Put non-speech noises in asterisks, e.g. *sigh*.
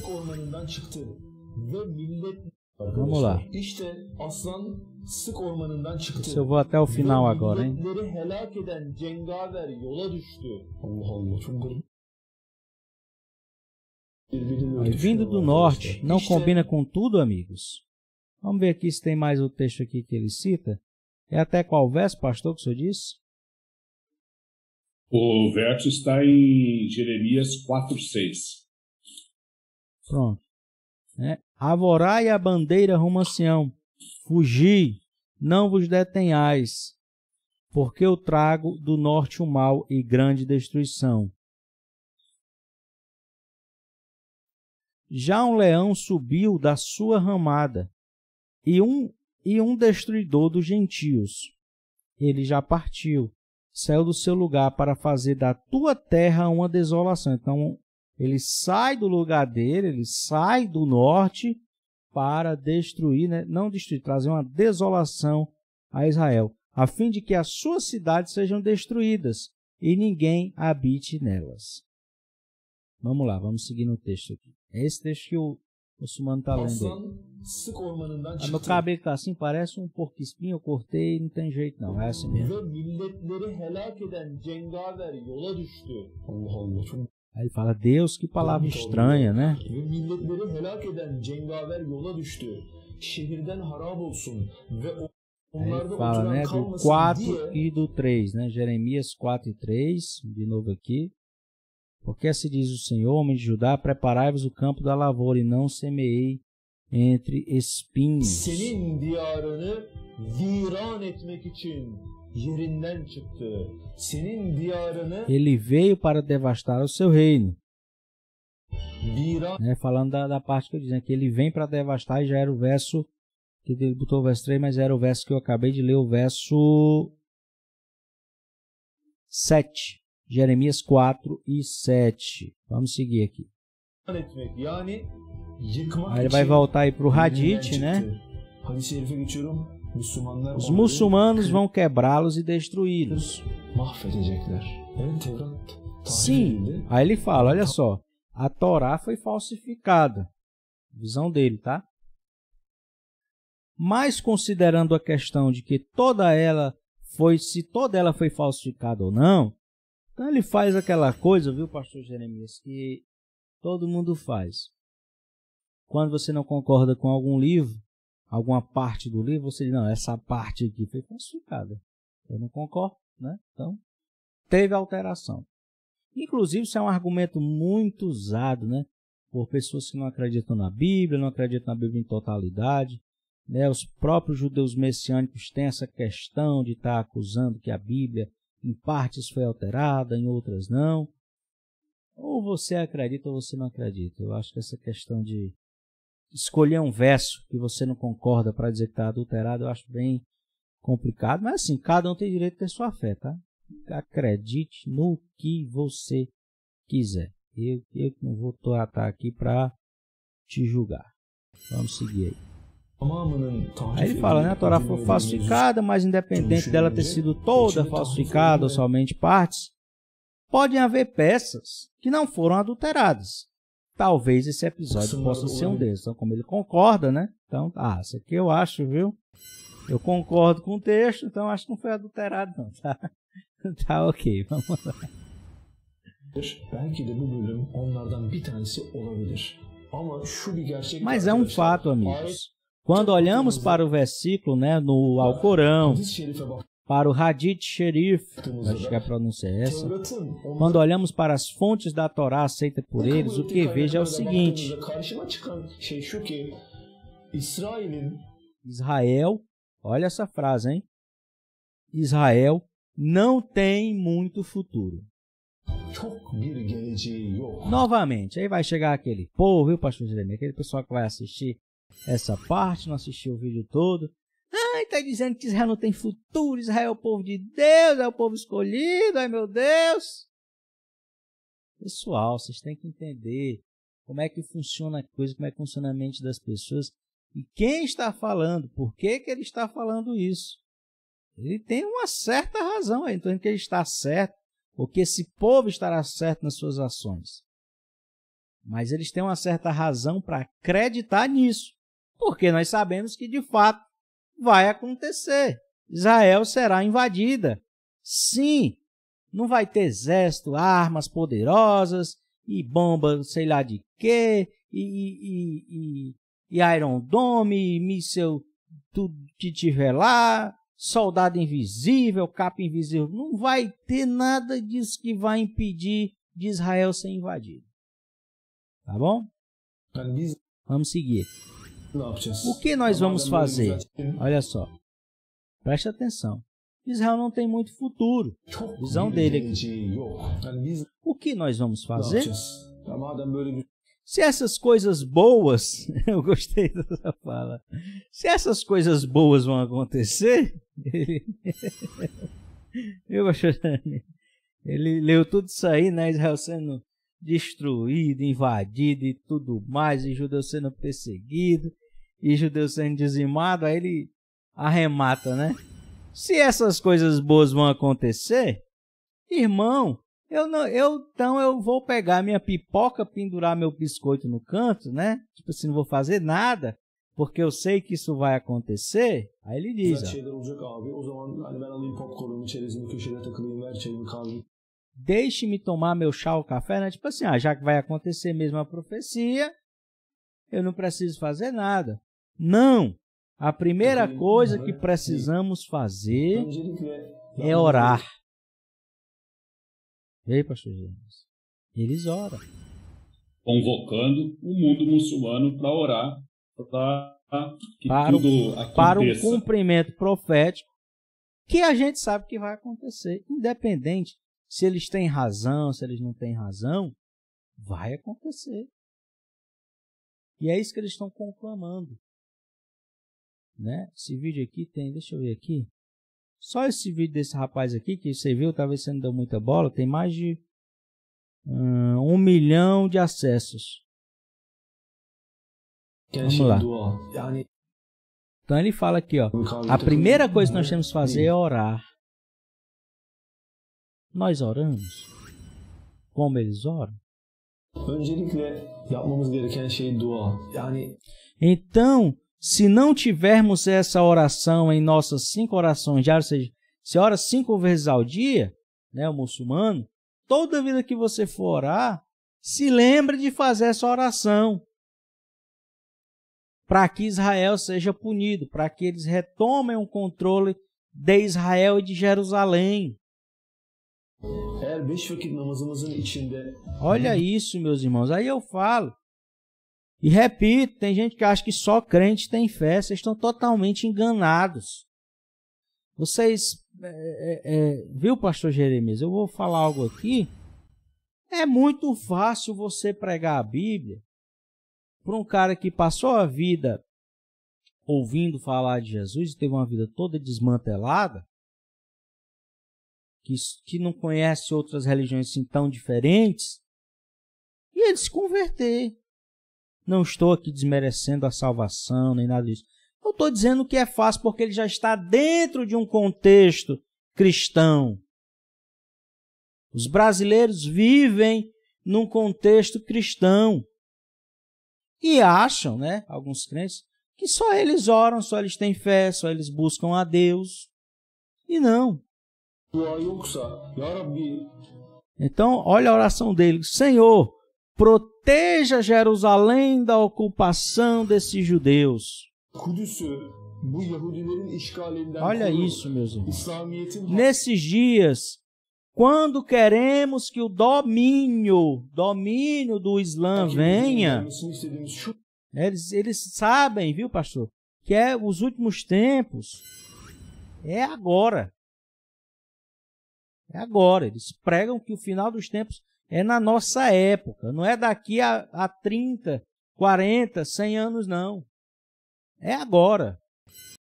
ormanından çıktı ve millet Vamos lá. İşte aslan sık ormanından çıktı. Eu vou até o final agora, hein? helak eden cengaver yola düştü. Allah Allah çok garip. Vindo do norte, não combina com tudo, amigos? Vamos ver aqui se tem mais o texto aqui que ele cita. É até qual verso, pastor, que o senhor disse? O verso está em Jeremias 4,6. Pronto. É. Avorai a bandeira rumo Fugi, não vos detenhais, porque eu trago do norte o mal e grande destruição. Já um leão subiu da sua ramada, e um, e um destruidor dos gentios. Ele já partiu, saiu do seu lugar para fazer da tua terra uma desolação. Então, ele sai do lugar dele, ele sai do norte para destruir, né? não destruir, trazer uma desolação a Israel, a fim de que as suas cidades sejam destruídas e ninguém habite nelas. Vamos lá, vamos seguir no texto aqui. É esse texto que o muçulmano está lendo. Aí. Ah, meu cabelo está assim, parece um porco espinho, eu cortei e não tem jeito não, é assim mesmo. Aí fala, Deus, que palavra então, estranha, né? Aí fala, né, né do 4 e do 3, né? Jeremias 4 e 3, de novo aqui. Porque se assim diz o Senhor, homem de Judá, preparai-vos o campo da lavoura e não semeei entre espinhos. Senin yerinden çıktı. Senin diyarını Ele veio para devastar o seu reino. Virar... Né, falando da, da, parte que eu dizia, que ele vem para devastar e já era o verso que ele botou o verso 3, mas era o verso que eu acabei de ler, o verso 7. Jeremias 4 e 7. Vamos seguir aqui. Aí ele vai voltar aí para o Hadith, né? Os né? muçulmanos vão quebrá-los e destruí-los. É, tá Sim, né? aí ele fala: olha só, a Torá foi falsificada. Visão dele, tá? Mas considerando a questão de que toda ela foi, se toda ela foi falsificada ou não, então ele faz aquela coisa, viu, pastor Jeremias, que todo mundo faz. Quando você não concorda com algum livro, alguma parte do livro, você diz, não, essa parte aqui foi falsificada. Eu não concordo, né? Então, teve alteração. Inclusive, isso é um argumento muito usado, né? Por pessoas que não acreditam na Bíblia, não acreditam na Bíblia em totalidade. Né? Os próprios judeus messiânicos têm essa questão de estar tá acusando que a Bíblia, em partes, foi alterada, em outras não. Ou você acredita ou você não acredita. Eu acho que essa questão de escolher um verso que você não concorda para dizer que está adulterado, eu acho bem complicado. Mas assim, cada um tem direito de ter sua fé, tá? Acredite no que você quiser. Eu, eu não vou estar tá aqui para te julgar. Vamos seguir aí. Aí ele fala, né? A Torá foi falsificada, mas independente dela ter sido toda falsificada ou somente partes, podem haver peças que não foram adulteradas, talvez esse episódio Nossa, possa ser um deles. Então, como ele concorda, né? Então, tá. ah, isso aqui eu acho, viu? Eu concordo com o texto, então acho que não foi adulterado, não, tá? *laughs* Tá vamos lá. Mas é um fato, amigos. Quando olhamos para o versículo, né, no Alcorão, para o Hadith Sherif, acho é que é a pronúncia é essa. Quando olhamos para as fontes da Torá aceita por eles, o que vejo é o seguinte: Israel, olha essa frase, hein? Israel não tem muito futuro. Novamente, aí vai chegar aquele povo, viu, pastor Jeremias? Aquele pessoal que vai assistir essa parte, não assistiu o vídeo todo Ai, está dizendo que Israel não tem futuro, Israel é o povo de Deus, é o povo escolhido, ai meu Deus. Pessoal, vocês têm que entender como é que funciona a coisa, como é que funciona a mente das pessoas e quem está falando, por que, que ele está falando isso. Ele tem uma certa razão, então que ele está certo, ou que esse povo estará certo nas suas ações. Mas eles têm uma certa razão para acreditar nisso, porque nós sabemos que de fato vai acontecer. Israel será invadida. Sim, não vai ter exército, armas poderosas e bomba, sei lá de quê, e, e, e, e Iron Dome, e míssel, tudo que tiver lá, soldado invisível, capa invisível. Não vai ter nada disso que vai impedir de Israel ser invadido. Tá bom? Tá, Vamos seguir. O que nós vamos fazer? Olha só. Preste atenção. Israel não tem muito futuro. Visão dele aqui. Oh, o que nós vamos fazer? Se essas coisas boas, *laughs* eu gostei dessa fala. Se essas coisas boas vão acontecer, *laughs* ele, *laughs* eu ele leu tudo isso aí, né? Israel sendo destruído, invadido e tudo mais, e Judeu sendo perseguido, e judeu sendo dizimado, aí ele arremata, né? Se essas coisas boas vão acontecer, irmão, eu não, eu então eu vou pegar minha pipoca, pendurar meu biscoito no canto, né? Tipo assim, não vou fazer nada, porque eu sei que isso vai acontecer. Aí ele diz. Deixe-me tomar meu chá ou café, né? Tipo assim, ah, já que vai acontecer mesmo a profecia, eu não preciso fazer nada. Não! A primeira coisa que precisamos fazer é, é tá orar. E aí, pastor Jesus, Eles oram. Convocando o mundo muçulmano para orar para que para tudo aconteça. Para o cumprimento profético que a gente sabe que vai acontecer. Independente se eles têm razão, se eles não têm razão, vai acontecer. E é isso que eles estão conclamando né? Esse vídeo aqui tem, deixa eu ver aqui. Só esse vídeo desse rapaz aqui que você viu, talvez você não deu muita bola, tem mais de hum, um milhão de acessos. É Vamos lá. Então ele fala aqui, ó. A primeira coisa que nós temos que fazer é orar. Nós oramos. Como eles oram? Então, se não tivermos essa oração em nossas cinco orações diárias, ou seja, se ora cinco vezes ao dia, né, o muçulmano, toda vida que você for orar, se lembre de fazer essa oração. Para que Israel seja punido, para que eles retomem o controle de Israel e de Jerusalém. É, né? Olha isso, meus irmãos. Aí eu falo e repito, tem gente que acha que só crente tem fé, vocês estão totalmente enganados. Vocês. É, é, é viu, pastor Jeremias? Eu vou falar algo aqui. É muito fácil você pregar a Bíblia para um cara que passou a vida ouvindo falar de Jesus e teve uma vida toda desmantelada, que, que não conhece outras religiões assim tão diferentes, e ele se converter. Não estou aqui desmerecendo a salvação nem nada disso. Eu estou dizendo que é fácil porque ele já está dentro de um contexto cristão. Os brasileiros vivem num contexto cristão e acham, né, alguns crentes, que só eles oram, só eles têm fé, só eles buscam a Deus. E não. Então, olha a oração dele: Senhor, proteja proteja Jerusalém da ocupação desses judeus. Olha isso, meus irmãos. Nesses dias, quando queremos que o domínio, domínio do Islã venha, eles, eles sabem, viu, pastor, que é os últimos tempos, é agora. É agora. Eles pregam que o final dos tempos é na nossa época, não é daqui a, a 30, 40, 100 anos, não. É agora.